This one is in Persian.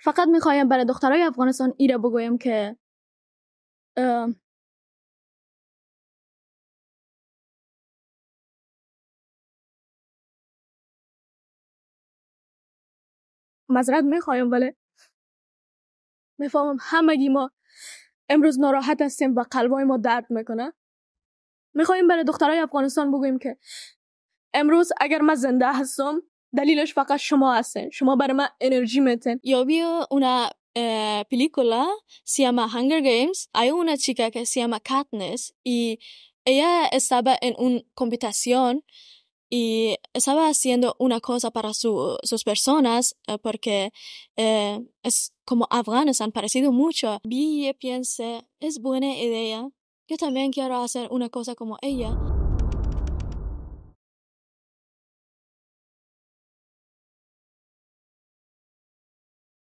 فقط میخوایم برای دخترای افغانستان ایره بگویم که مذرد میخوایم ولی میفهمم همگی ما امروز ناراحت هستیم و قلبای ما درد میکنه میخوایم برای دخترای افغانستان بگویم که امروز اگر من زنده هستم دلیلش فقط شما هستن شما برای من انرژی Yo یا بیا película se llama Hunger Games. Hay una chica que se llama Katniss y ella estaba en una competición y estaba haciendo una cosa para sus personas eh, porque eh, es como afganos han parecido mucho. Vi y pensé, es buena idea. Yo también quiero hacer una cosa como ella.